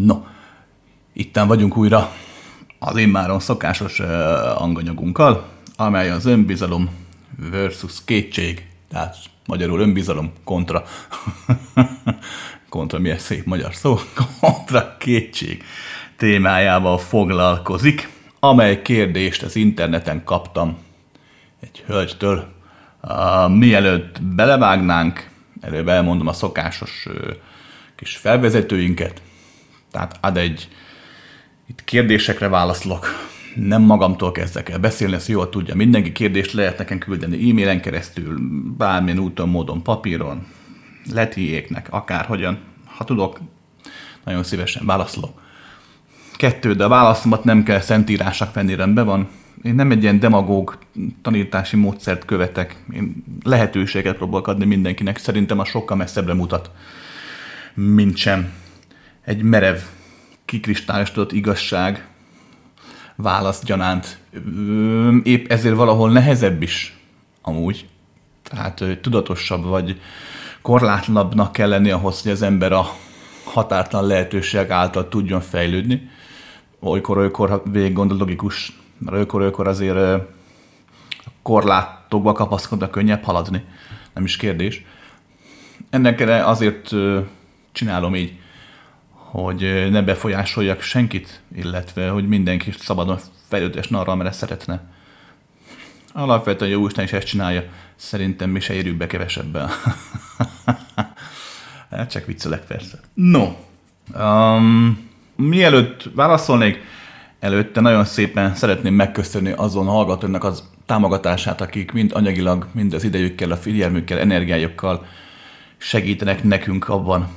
No, itten vagyunk újra az immáron szokásos anganyagunkkal, amely az önbizalom versus kétség, tehát magyarul önbizalom kontra, kontra milyen szép magyar szó, kontra kétség témájával foglalkozik, amely kérdést az interneten kaptam egy hölgytől. Uh, mielőtt belevágnánk, előbb elmondom a szokásos uh, kis felvezetőinket, tehát ad egy, itt kérdésekre válaszolok, nem magamtól kezdek el beszélni, ezt jól tudja mindenki, kérdést lehet nekem küldeni e-mailen keresztül, bármilyen úton, módon, papíron, letiéknek, akárhogyan, ha tudok, nagyon szívesen válaszolok. Kettő, de a válaszomat nem kell szentírásnak venni, rendben van. Én nem egy ilyen demagóg tanítási módszert követek. Én lehetőséget próbálok adni mindenkinek, szerintem a sokkal messzebbre mutat, mint sem egy merev, kikristályosodott igazság választ gyanánt. Épp ezért valahol nehezebb is amúgy. Tehát tudatosabb vagy korlátlanabbnak kell lenni ahhoz, hogy az ember a határtalan lehetőség által tudjon fejlődni. Olykor-olykor, ha végig gondol, logikus, mert olykor-olykor azért korlátokba kapaszkodva könnyebb haladni. Nem is kérdés. Ennek azért csinálom így hogy ne befolyásoljak senkit, illetve hogy mindenki szabadon fejlődhessen arra, amire szeretne. Alapvetően jó Isten is ezt csinálja, szerintem mi se érjük be kevesebben. hát csak viccelek persze. No, um, mielőtt válaszolnék, előtte nagyon szépen szeretném megköszönni azon hallgatóknak az támogatását, akik mind anyagilag, mind az idejükkel, a figyelmükkel, energiájukkal segítenek nekünk abban,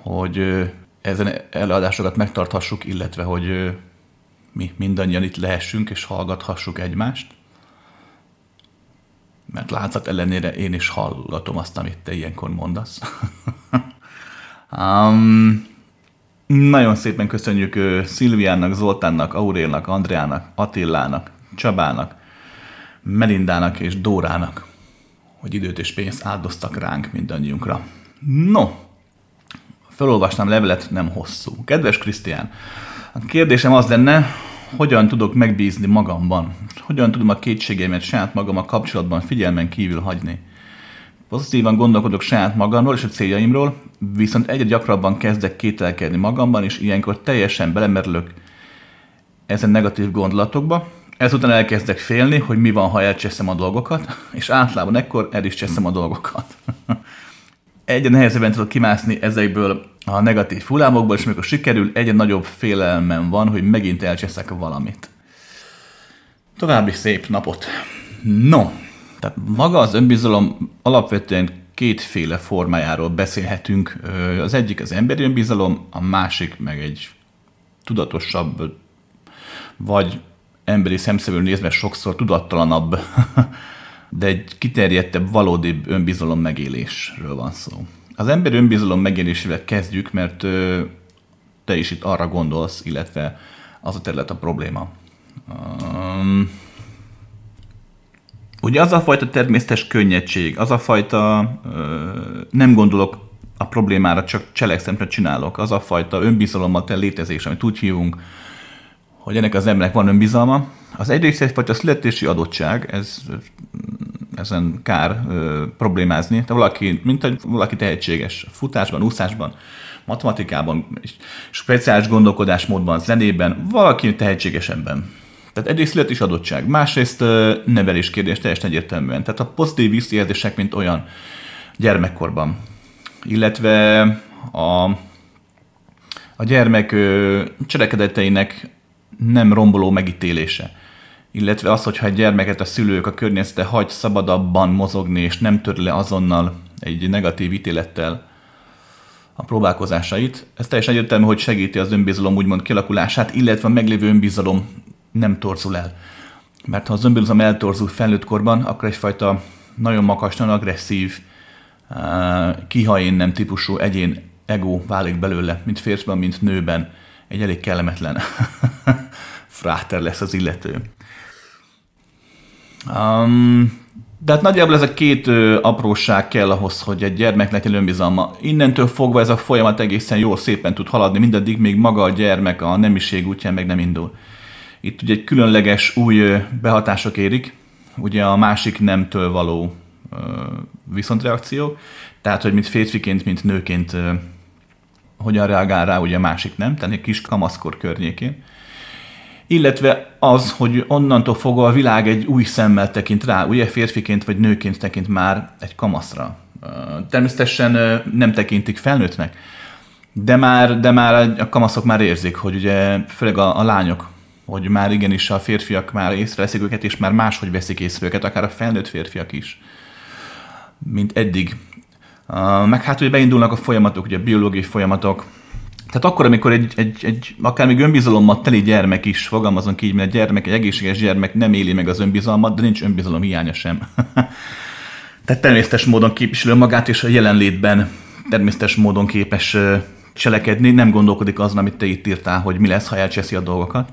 hogy ezen előadásokat megtarthassuk, illetve hogy mi mindannyian itt lehessünk és hallgathassuk egymást. Mert látszat ellenére én is hallgatom azt, amit te ilyenkor mondasz. um, nagyon szépen köszönjük Szilviának, Zoltánnak, Aurélnak, Andreának, Attilának, Csabának, Melindának és Dórának, hogy időt és pénzt áldoztak ránk mindannyiunkra. No, Felolvastam levelet, nem hosszú. Kedves Krisztián, a kérdésem az lenne, hogyan tudok megbízni magamban? Hogyan tudom a kétségeimet saját magam a kapcsolatban figyelmen kívül hagyni? Pozitívan gondolkodok saját magamról és a céljaimról, viszont egyre gyakrabban kezdek kételkedni magamban, és ilyenkor teljesen belemerülök ezen negatív gondolatokba. Ezután elkezdek félni, hogy mi van, ha elcseszem a dolgokat, és általában ekkor el is cseszem a dolgokat egyre nehezebben tudok kimászni ezekből a negatív hullámokból, és amikor sikerül, egyre nagyobb félelmem van, hogy megint elcseszek valamit. További szép napot. No, tehát maga az önbizalom alapvetően kétféle formájáról beszélhetünk. Az egyik az emberi önbizalom, a másik meg egy tudatosabb, vagy emberi szemszögül nézve sokszor tudattalanabb de egy kiterjedtebb, valódi önbizalom megélésről van szó. Az ember önbizalom megélésével kezdjük, mert te is itt arra gondolsz, illetve az a terület a probléma. Um, ugye az a fajta természetes könnyedség, az a fajta ö, nem gondolok a problémára, csak cselekszemre csinálok, az a fajta önbizalommal te létezés, amit úgy hívunk, hogy ennek az embernek van önbizalma, az egyrészt egyfajta születési adottság, ez ezen kár ö, problémázni. De valaki, mint egy, valaki tehetséges futásban, úszásban, matematikában, speciális gondolkodásmódban, zenében, valaki tehetséges ebben. Tehát egyrészt szület is adottság, másrészt ö, nevelés kérdés teljesen egyértelműen. Tehát a pozitív visszajelzések, mint olyan gyermekkorban. Illetve a, a gyermek ö, cselekedeteinek nem romboló megítélése illetve az, hogyha egy gyermeket a szülők, a környezete hagy szabadabban mozogni, és nem tör le azonnal egy negatív ítélettel a próbálkozásait. Ez teljesen egyértelmű, hogy segíti az önbizalom úgymond kialakulását, illetve a meglévő önbizalom nem torzul el. Mert ha az önbizalom eltorzul felnőtt korban, akkor egyfajta nagyon makas, nagyon agresszív, eh, kiha én nem típusú egyén ego válik belőle, mint férfiban, mint nőben. Egy elég kellemetlen fráter lesz az illető. Um, de hát nagyjából ez a két ö, apróság kell ahhoz, hogy egy gyermek legyen önbizalma. Innentől fogva ez a folyamat egészen jól szépen tud haladni, mindaddig még maga a gyermek a nemiség útján meg nem indul. Itt ugye egy különleges új ö, behatások érik, ugye a másik nemtől való ö, viszontreakció, tehát hogy mint férfiként, mint nőként ö, hogyan reagál rá ugye a másik nem, tehát egy kis kamaszkor környékén illetve az, hogy onnantól fogva a világ egy új szemmel tekint rá, ugye férfiként vagy nőként tekint már egy kamaszra. Természetesen nem tekintik felnőttnek, de már, de már a kamaszok már érzik, hogy ugye főleg a, a lányok, hogy már igenis a férfiak már észreveszik őket, és már máshogy veszik észre őket, akár a felnőtt férfiak is, mint eddig. Meg hát, hogy beindulnak a folyamatok, ugye a biológiai folyamatok, tehát akkor, amikor egy, egy, egy akár még önbizalommal teli gyermek is, fogalmazunk így, mert egy gyermek, egy egészséges gyermek nem éli meg az önbizalmat, de nincs önbizalom hiánya sem. Tehát természetes módon képviselő magát, és a jelenlétben természetes módon képes cselekedni, nem gondolkodik azon, amit te itt írtál, hogy mi lesz, ha elcseszi a dolgokat.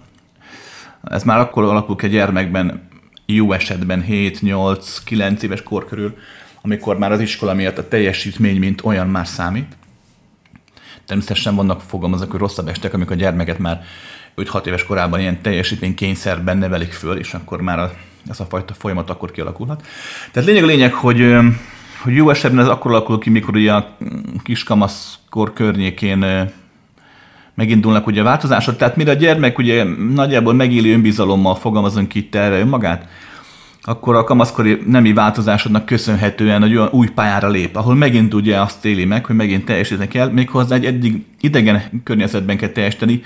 Ez már akkor alakul ki a gyermekben, jó esetben 7-8-9 éves kor körül, amikor már az iskola miatt a teljesítmény, mint olyan már számít Természetesen vannak fogalmazok, hogy rosszabb estek, amikor a gyermeket már 5-6 éves korában ilyen kényszerben nevelik föl, és akkor már ez a fajta folyamat akkor kialakulhat. Tehát lényeg a lényeg, hogy, hogy jó esetben ez akkor alakul ki, mikor ugye a kiskamaszkor környékén megindulnak ugye a változások. Tehát mire a gyermek ugye nagyjából megéli önbizalommal fogalmazunk itt erre önmagát, akkor a kamaszkori nemi változásodnak köszönhetően egy olyan új pályára lép, ahol megint ugye azt éli meg, hogy megint teljesíteni kell, méghozzá egy eddig idegen környezetben kell teljesíteni,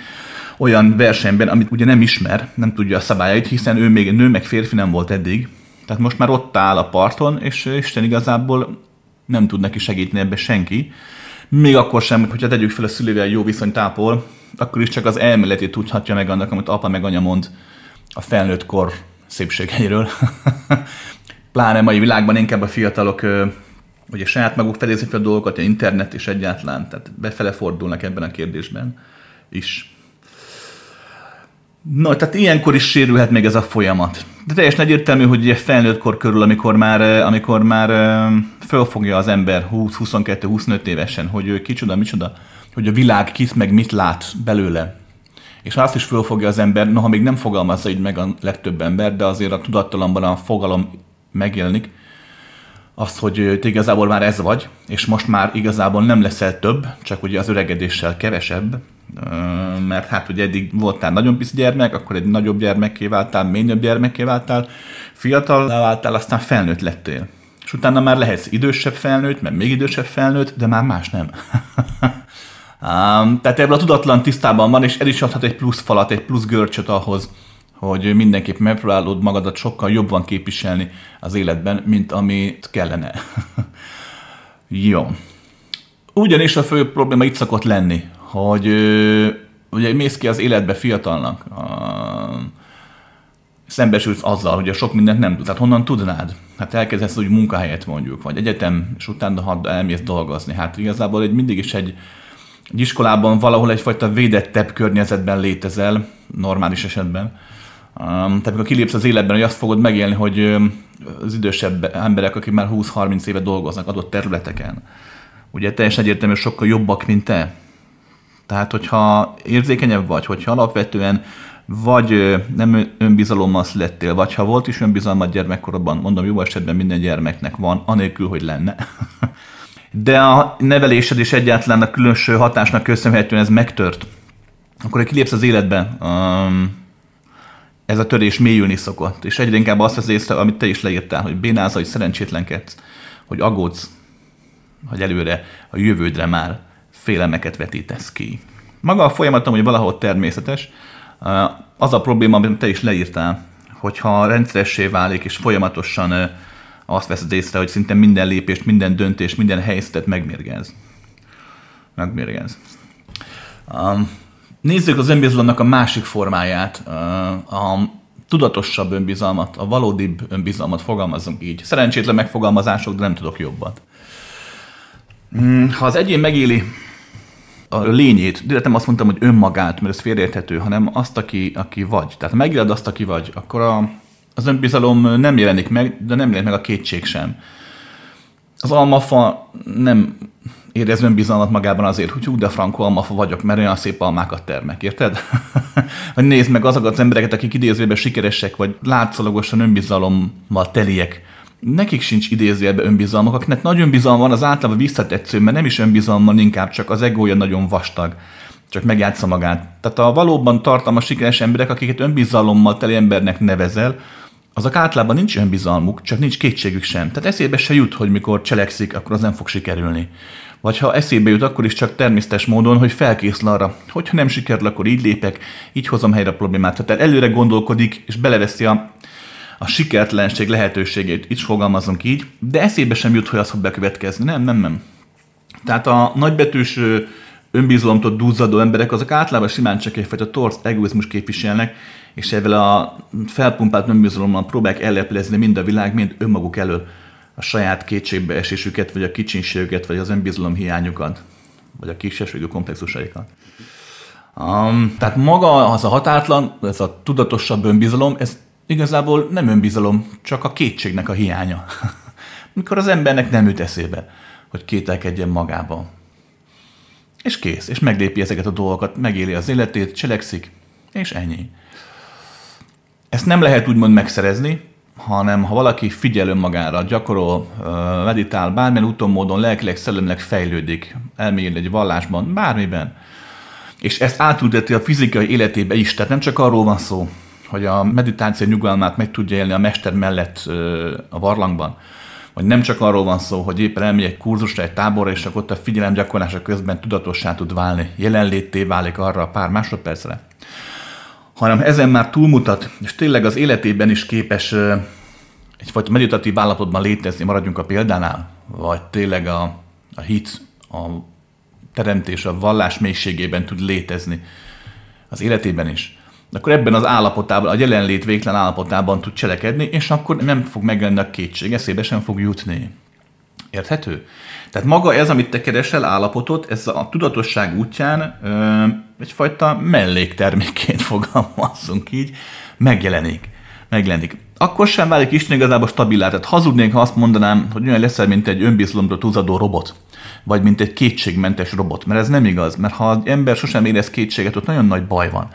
olyan versenyben, amit ugye nem ismer, nem tudja a szabályait, hiszen ő még nő, meg férfi nem volt eddig. Tehát most már ott áll a parton, és Isten igazából nem tud neki segíteni ebbe senki. Még akkor sem, hogyha tegyük fel a szülővel jó viszony tápol, akkor is csak az elméletét tudhatja meg annak, amit apa meg anya mond a felnőtt kor szépségeiről. Pláne mai világban inkább a fiatalok ugye saját maguk fedézik fel a dolgokat, a internet is egyáltalán, tehát befele fordulnak ebben a kérdésben is. Na, tehát ilyenkor is sérülhet még ez a folyamat. De teljesen egyértelmű, hogy ugye felnőttkor körül, amikor már, amikor már fölfogja az ember 20-22-25 évesen, hogy ő kicsoda, micsoda, hogy a világ kis meg mit lát belőle, és azt is fölfogja az ember, noha még nem fogalmazza így meg a legtöbb ember, de azért a tudattalamban a fogalom megjelenik, az, hogy te igazából már ez vagy, és most már igazából nem leszel több, csak ugye az öregedéssel kevesebb, mert hát ugye eddig voltál nagyon pici gyermek, akkor egy nagyobb gyermekké váltál, még nagyobb gyermekké váltál, fiatal váltál, aztán felnőtt lettél. És utána már lehetsz idősebb felnőtt, mert még idősebb felnőtt, de már más nem. Um, tehát ebből a tudatlan tisztában van, és ez is adhat egy plusz falat, egy plusz görcsöt ahhoz, hogy mindenképp megpróbálod magadat sokkal jobban képviselni az életben, mint amit kellene. Jó. Ugyanis a fő probléma itt szokott lenni, hogy ugye mész ki az életbe fiatalnak, a, szembesülsz azzal, hogy a sok mindent nem tudsz. Tehát honnan tudnád? Hát elkezdesz úgy munkahelyet mondjuk, vagy egyetem, és utána elmész dolgozni. Hát igazából egy, mindig is egy, egy iskolában valahol egyfajta védettebb környezetben létezel, normális esetben. Tehát amikor kilépsz az életben, hogy azt fogod megélni, hogy az idősebb emberek, akik már 20-30 éve dolgoznak adott területeken, ugye teljesen egyértelműen sokkal jobbak, mint te. Tehát, hogyha érzékenyebb vagy, hogyha alapvetően vagy nem önbizalommal születtél, vagy ha volt is önbizalmad gyermekkorodban, mondom, jó esetben minden gyermeknek van, anélkül, hogy lenne, de a nevelésed és egyáltalán a különső hatásnak köszönhetően ez megtört, akkor egy kilépsz az életbe, um, ez a törés mélyülni szokott, és egyre inkább azt az észre, amit te is leírtál, hogy bénázol, hogy szerencsétlenkedsz, hogy agódsz, hogy előre a jövődre már félelmeket vetítesz ki. Maga a folyamatom, hogy valahol természetes, uh, az a probléma, amit te is leírtál, hogyha rendszeressé válik és folyamatosan uh, azt veszed észre, hogy szinte minden lépést, minden döntést, minden helyzetet megmérgez. Megmérgez. Um, nézzük az önbizalomnak a másik formáját, uh, a tudatosabb önbizalmat, a valódibb önbizalmat fogalmazunk így. Szerencsétlen megfogalmazások, de nem tudok jobbat. Mm, ha az egyén megéli a lényét, de nem azt mondtam, hogy önmagát, mert ez félérthető, hanem azt, aki, aki vagy. Tehát ha megéled azt, aki vagy, akkor a, az önbizalom nem jelenik meg, de nem jelenik meg a kétség sem. Az almafa nem érez önbizalmat magában azért, hogy úgy de frankó almafa vagyok, mert olyan szép almákat termek, érted? vagy nézd meg azokat az embereket, akik idézőben sikeresek, vagy látszalagosan önbizalommal teliek. Nekik sincs idézőjelben önbizalmak, akinek nagy önbizalom van, az általában visszatetsző, mert nem is önbizalom inkább csak az egója nagyon vastag csak megjátsza magát. Tehát a valóban tartalmas sikeres emberek, akiket önbizalommal teli embernek nevezel, azok általában nincs önbizalmuk, csak nincs kétségük sem. Tehát eszébe se jut, hogy mikor cselekszik, akkor az nem fog sikerülni. Vagy ha eszébe jut, akkor is csak természetes módon, hogy felkészül arra, hogyha nem sikerül, akkor így lépek, így hozom helyre a problémát. Tehát előre gondolkodik, és beleveszi a, a sikertelenség lehetőségét, így fogalmazunk így, de eszébe sem jut, hogy az fog bekövetkezni. Nem, nem, nem. Tehát a nagybetűs önbizalomtól duzzadó emberek, azok általában simán csak egyfajta torz egoizmus képviselnek, és ezzel a felpumpált önbizalommal próbálják elleplezni mind a világ, mind önmaguk elől a saját kétségbeesésüket, vagy a kicsinségüket, vagy az önbizalom hiányukat, vagy a kisességű komplexusaikat. Um, tehát maga az a határtlan, ez a tudatosabb önbizalom, ez igazából nem önbizalom, csak a kétségnek a hiánya. Mikor az embernek nem üt eszébe, hogy kételkedjen magában. És kész, és meglépi ezeket a dolgokat, megéli az életét, cselekszik, és ennyi. Ezt nem lehet úgymond megszerezni, hanem ha valaki figyel önmagára, gyakorol, meditál, bármilyen úton, módon, lelkileg, szellemileg fejlődik, elmélyül egy vallásban, bármiben, és ezt átülteti a fizikai életébe is, tehát nem csak arról van szó, hogy a meditáció nyugalmát meg tudja élni a mester mellett a barlangban, vagy nem csak arról van szó, hogy éppen elmegy egy kurzusra, egy táborra, és akkor ott a figyelem gyakorlása közben tudatossá tud válni, jelenlétté válik arra a pár másodpercre, hanem ezen már túlmutat, és tényleg az életében is képes egyfajta meditatív állapotban létezni, maradjunk a példánál, vagy tényleg a, a hit, a teremtés, a vallás mélységében tud létezni az életében is, akkor ebben az állapotában, a jelenlét végtelen állapotában tud cselekedni, és akkor nem fog megjelenni a kétség, eszébe sem fog jutni. Érthető? Tehát maga ez, amit te keresel, állapotot, ez a tudatosság útján egyfajta melléktermékként fogalmazzunk így, megjelenik. Megjelenik. Akkor sem válik Isten igazából stabilá, tehát hazudnék, ha azt mondanám, hogy olyan leszel, mint egy önbizalomra túlzadó robot, vagy mint egy kétségmentes robot, mert ez nem igaz, mert ha az ember sosem érez kétséget, ott nagyon nagy baj van.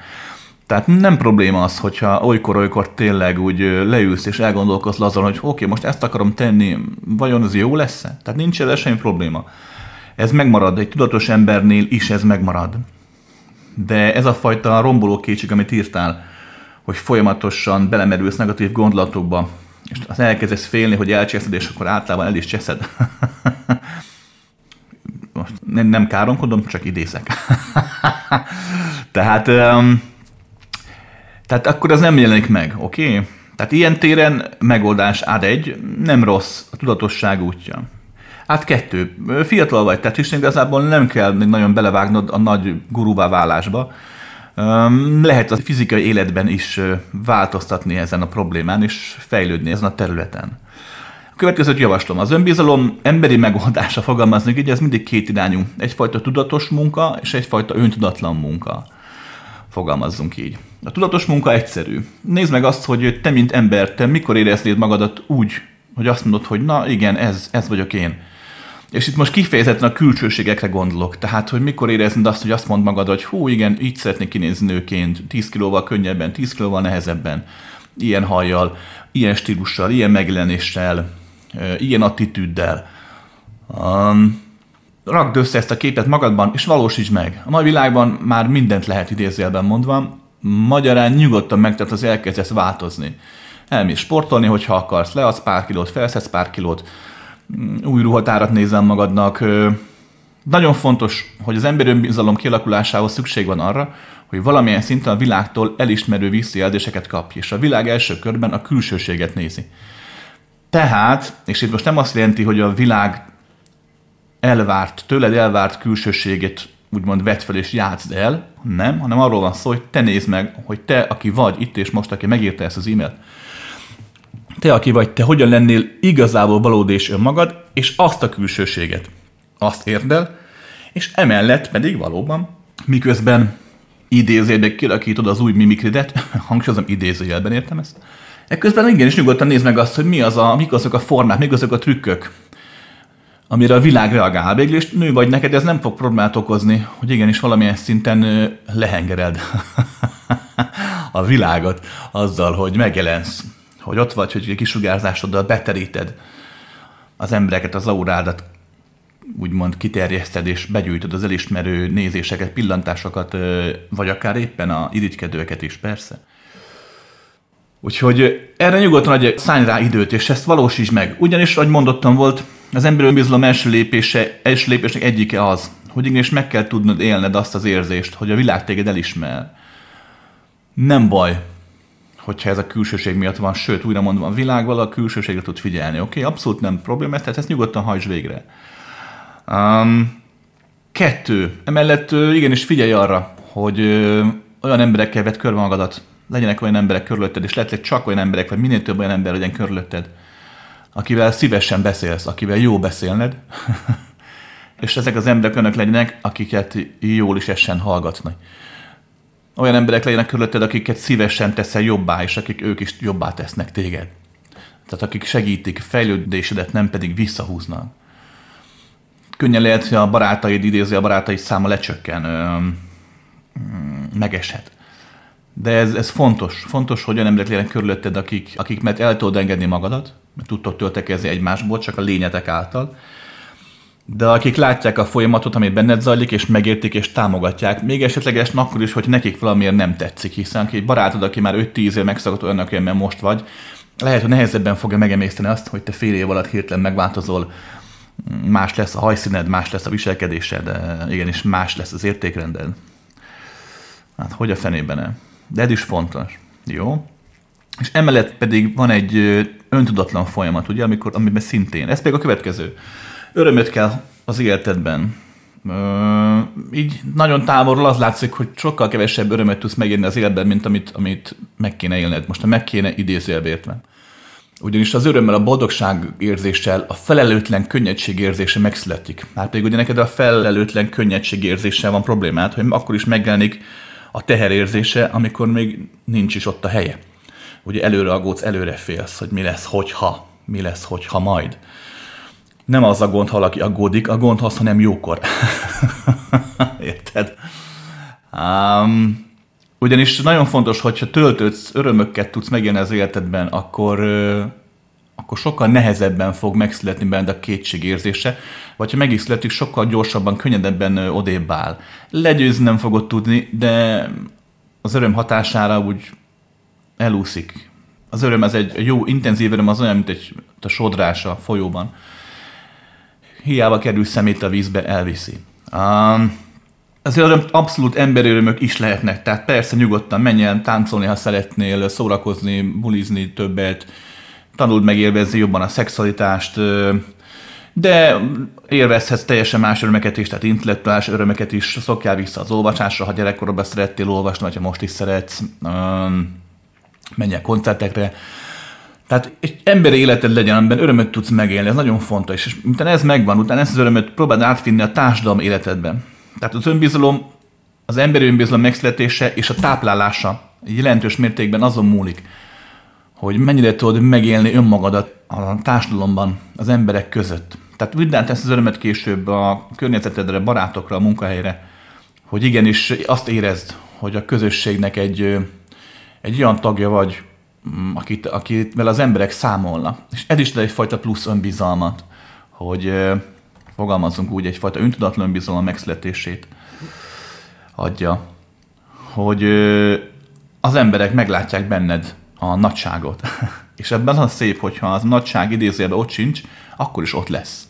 Tehát nem probléma az, hogyha olykor-olykor tényleg úgy leülsz és elgondolkozz azon, hogy oké, most ezt akarom tenni, vajon ez jó lesz-e? Tehát nincs ez semmi probléma. Ez megmarad, egy tudatos embernél is ez megmarad. De ez a fajta romboló kétség, amit írtál, hogy folyamatosan belemerülsz negatív gondolatokba, és az elkezdesz félni, hogy elcseszed, és akkor általában el is cseszed. Most nem, nem káromkodom, csak idézek. tehát, um, tehát akkor ez nem jelenik meg, oké? Okay? Tehát ilyen téren megoldás ad egy, nem rossz a tudatosság útja. Hát kettő. Fiatal vagy tehát is, igazából nem kell még nagyon belevágnod a nagy gurúvá válásba. Lehet a fizikai életben is változtatni ezen a problémán, és fejlődni ezen a területen. A következőt javaslom. Az önbizalom emberi megoldása fogalmazni, így, ez mindig két irányú. Egyfajta tudatos munka, és egyfajta öntudatlan munka. Fogalmazzunk így. A tudatos munka egyszerű. Nézd meg azt, hogy te, mint ember, te mikor éreznéd magadat úgy, hogy azt mondod, hogy na igen, ez, ez vagyok én és itt most kifejezetten a külsőségekre gondolok. Tehát, hogy mikor érezned azt, hogy azt mond magad, hogy hú, igen, így szeretnék kinézni nőként, 10 kilóval könnyebben, 10 kilóval nehezebben, ilyen hajjal, ilyen stílussal, ilyen megjelenéssel, ilyen attitűddel. Um, rakd össze ezt a képet magadban, és valósítsd meg. A mai világban már mindent lehet idézőjelben mondva, magyarán nyugodtan meg, tehát az elkezdesz változni. Elmész sportolni, hogyha akarsz, leadsz pár kilót, felszedsz pár kilót, Mm, új ruhatárat nézel magadnak. Nagyon fontos, hogy az emberi önbizalom kialakulásához szükség van arra, hogy valamilyen szinten a világtól elismerő visszajelzéseket kapj, és a világ első körben a külsőséget nézi. Tehát, és itt most nem azt jelenti, hogy a világ elvárt, tőled elvárt külsőségét úgymond vedd fel és játszd el, nem, hanem arról van szó, hogy te nézd meg, hogy te, aki vagy itt és most, aki megírta ezt az e-mailt, te, aki vagy te, hogyan lennél igazából valódi és önmagad, és azt a külsőséget, azt érdel, és emellett pedig valóban, miközben idézédek kilakítod az új mimikridet, hangsúlyozom, idézőjelben értem ezt, ekközben igenis nyugodtan nézd meg azt, hogy mi az a, mik azok a formák, mik azok a trükkök, amire a világ reagál. Végül és nő vagy neked, ez nem fog problémát okozni, hogy igenis valamilyen szinten lehengered a világot azzal, hogy megjelensz hogy ott vagy, hogy kisugárzásoddal beteríted az embereket, az aurádat úgymond kiterjeszted és begyűjtöd az elismerő nézéseket, pillantásokat, vagy akár éppen a irigykedőket is, persze. Úgyhogy erre nyugodtan adj, szállj rá időt, és ezt valósítsd meg. Ugyanis, ahogy mondottam, volt az ember önbizalom első, lépése, első lépésnek egyike az, hogy igenis meg kell tudnod élned azt az érzést, hogy a világ téged elismer. Nem baj, hogyha ez a külsőség miatt van, sőt, újra mondom, a világ a külsőségre tud figyelni, oké? Okay? Abszolút nem probléma, tehát ezt nyugodtan hajts végre. Um, kettő, emellett igenis figyelj arra, hogy ö, olyan emberekkel vett körbe magadat, legyenek olyan emberek körülötted, és lehet, hogy csak olyan emberek, vagy minél több olyan ember legyen körülötted, akivel szívesen beszélsz, akivel jó beszélned, és ezek az emberek önök legyenek, akiket jól is essen hallgatni olyan emberek legyenek körülötted, akiket szívesen teszel jobbá, és akik ők is jobbá tesznek téged. Tehát akik segítik fejlődésedet, nem pedig visszahúznak. Könnyen lehet, hogy a barátaid idézi, a barátaid száma lecsökken, megeshet. De ez, ez fontos. Fontos, hogy olyan emberek legyenek körülötted, akik, akik mert el tudod engedni magadat, mert tudtok töltekezni egymásból, csak a lényetek által, de akik látják a folyamatot, ami benned zajlik, és megértik, és támogatják, még esetlegesen akkor is, hogy nekik valamiért nem tetszik, hiszen egy barátod, aki már 5-10 év megszakadt olyannak, mert most vagy, lehet, hogy nehezebben fogja megemészteni azt, hogy te fél év alatt hirtelen megváltozol, más lesz a hajszíned, más lesz a viselkedésed, igenis más lesz az értékrended. Hát hogy a fenében -e? De ez is fontos. Jó? És emellett pedig van egy öntudatlan folyamat, ugye, amikor, amiben szintén, ez pedig a következő örömöt kell az életedben. Ö, így nagyon távolról az látszik, hogy sokkal kevesebb örömet tudsz megélni az életben, mint amit, amit meg kéne élned. Most a meg kéne idézélbe Ugyanis az örömmel, a boldogság érzéssel, a felelőtlen könnyedség érzése megszületik. Már pedig ugye neked a felelőtlen könnyedség érzéssel van problémád, hogy akkor is megjelenik a teher érzése, amikor még nincs is ott a helye. Ugye előre aggódsz, előre félsz, hogy mi lesz, hogyha, mi lesz, hogyha majd nem az a gond, ha valaki aggódik, a gond az, ha nem jókor. Érted? Um, ugyanis nagyon fontos, hogyha töltődsz, örömöket tudsz megélni az életedben, akkor, akkor sokkal nehezebben fog megszületni benned a kétségérzése, vagy ha meg is születik, sokkal gyorsabban, könnyedebben odébb áll. Legyőzni nem fogod tudni, de az öröm hatására úgy elúszik. Az öröm, ez egy jó, intenzív öröm, az olyan, mint egy a sodrás a folyóban hiába kerül szemét a vízbe, elviszi. Um, az öröm, abszolút emberi örömök is lehetnek, tehát persze nyugodtan menj el táncolni, ha szeretnél, szórakozni, bulizni többet, tanuld meg élvezni jobban a szexualitást, de élvezhetsz teljesen más örömeket is, tehát intellektuális örömeket is, szokjál vissza az olvasásra, ha gyerekkorban szerettél olvasni, vagy ha most is szeretsz, menj el koncertekre, tehát egy emberi életed legyen, amiben örömöt tudsz megélni, ez nagyon fontos. És utána ez megvan, utána ezt az örömöt próbáld átvinni a társadalom életedben. Tehát az önbizalom, az emberi önbizalom megszületése és a táplálása jelentős mértékben azon múlik, hogy mennyire tudod megélni önmagadat a társadalomban, az emberek között. Tehát vidd át ezt az örömet később a környezetedre, barátokra, a munkahelyre, hogy igenis azt érezd, hogy a közösségnek egy, egy olyan tagja vagy, akit, vele az emberek számolnak. És ez is egyfajta plusz önbizalmat, hogy fogalmazunk úgy, egyfajta öntudatlan önbizalom megszületését adja, hogy az emberek meglátják benned a nagyságot. És ebben az szép, hogyha az nagyság idézőjelben ott sincs, akkor is ott lesz.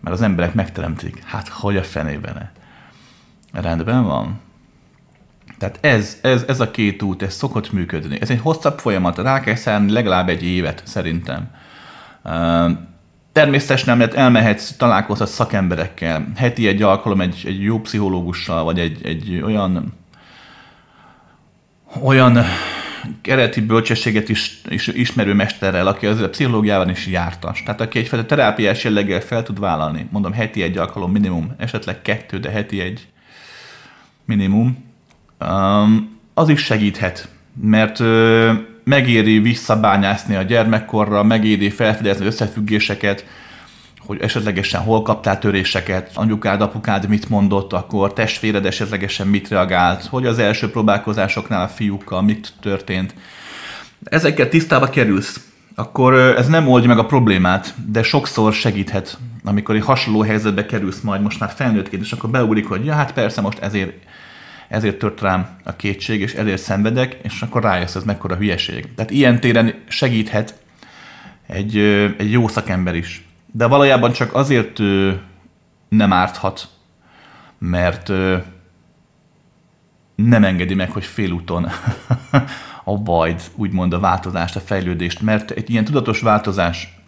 Mert az emberek megteremtik. Hát hogy a fenében? Rendben van. Tehát ez, ez, ez a két út, ez szokott működni. Ez egy hosszabb folyamat, rá kell szállni legalább egy évet szerintem. Természetesen nem lehet, elmehetsz, találkozhatsz szakemberekkel. Heti egy alkalom egy, egy jó pszichológussal, vagy egy, egy olyan olyan kereti bölcsességet is, is ismerő mesterrel, aki azért a pszichológiában is jártas. Tehát aki egyfajta terápiás jelleggel fel tud vállalni. Mondom, heti egy alkalom minimum, esetleg kettő, de heti egy minimum Um, az is segíthet, mert ö, megéri visszabányászni a gyermekkorra, megéri felfedezni összefüggéseket, hogy esetlegesen hol kaptál töréseket, anyukád, apukád mit mondott, akkor testvéred esetlegesen mit reagált, hogy az első próbálkozásoknál a fiúkkal mit történt. Ezekkel tisztába kerülsz, akkor ez nem oldja meg a problémát, de sokszor segíthet, amikor egy hasonló helyzetbe kerülsz majd, most már felnőttként, és akkor beugrik, hogy ja, hát persze most ezért ezért tört rám a kétség, és ezért szenvedek, és akkor rájössz, ez mekkora hülyeség. Tehát ilyen téren segíthet egy, egy jó szakember is. De valójában csak azért nem árthat, mert nem engedi meg, hogy félúton a bajd, úgymond a változást, a fejlődést, mert egy ilyen tudatos változás,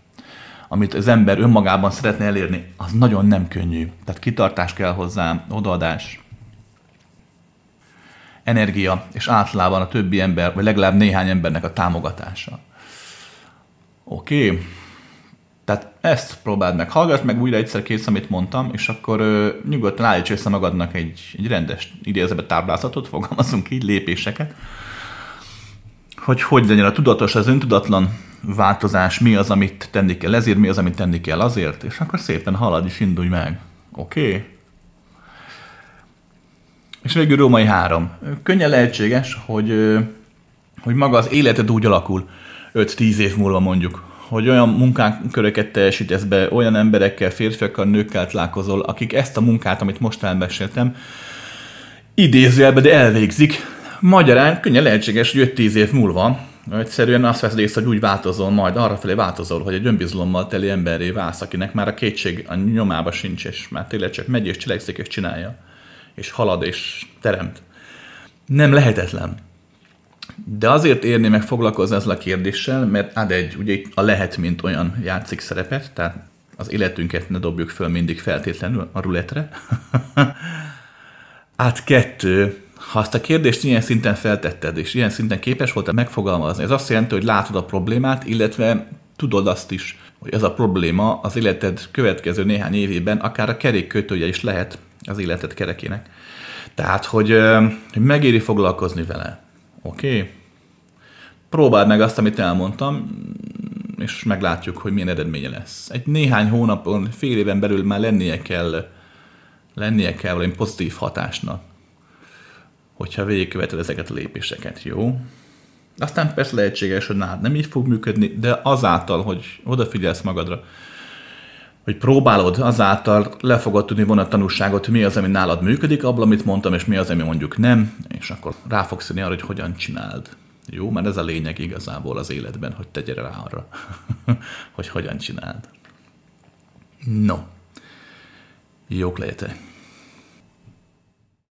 amit az ember önmagában szeretne elérni, az nagyon nem könnyű. Tehát kitartás kell hozzá, odaadás, energia, és általában a többi ember, vagy legalább néhány embernek a támogatása. Oké. Okay. Tehát ezt próbáld meg, hallgass meg újra egyszer-kész, amit mondtam, és akkor ö, nyugodtan állíts össze magadnak egy, egy rendes idézőbe táblázatot, fogalmazunk így, lépéseket, hogy hogy legyen a tudatos, az öntudatlan változás, mi az, amit tenni kell ezért, mi az, amit tenni kell azért, és akkor szépen halad is, indulj meg. Oké? Okay? És végül római három. Könnyen lehetséges, hogy, hogy maga az életed úgy alakul 5-10 év múlva mondjuk, hogy olyan munkaköröket teljesítesz be, olyan emberekkel, férfiakkal, nőkkel találkozol, akik ezt a munkát, amit most elmeséltem, idézőjelbe, de elvégzik. Magyarán könnyen lehetséges, hogy 5-10 év múlva egyszerűen azt veszed észre, hogy úgy változol majd, arrafelé változol, hogy egy önbizalommal teli emberré válsz, akinek már a kétség a nyomába sincs, és már tényleg csak megy és cselekszik és csinálja és halad, és teremt. Nem lehetetlen. De azért érni meg foglalkozni ezzel a kérdéssel, mert ad hát egy, ugye a lehet, mint olyan játszik szerepet, tehát az életünket ne dobjuk föl mindig feltétlenül a ruletre. át kettő, ha azt a kérdést ilyen szinten feltetted, és ilyen szinten képes voltál megfogalmazni, ez azt jelenti, hogy látod a problémát, illetve tudod azt is, hogy ez a probléma az életed következő néhány évében akár a kerékkötője is lehet az életet kerekének. Tehát, hogy, hogy megéri foglalkozni vele. Oké? Okay? Próbáld meg azt, amit elmondtam, és meglátjuk, hogy milyen eredménye lesz. Egy néhány hónapon, fél éven belül már lennie kell, lennie kell valami pozitív hatásnak, hogyha végigköveted ezeket a lépéseket, jó? Aztán persze lehetséges, hogy nálad nem így fog működni, de azáltal, hogy odafigyelsz magadra, hogy próbálod, azáltal le fogod tudni vonni a tanulságot, mi az, ami nálad működik, abban, amit mondtam, és mi az, ami mondjuk nem, és akkor rá fogsz arra, hogy hogyan csináld. Jó, mert ez a lényeg igazából az életben, hogy tegyél rá arra, hogy hogyan csináld. No, jók legyetek!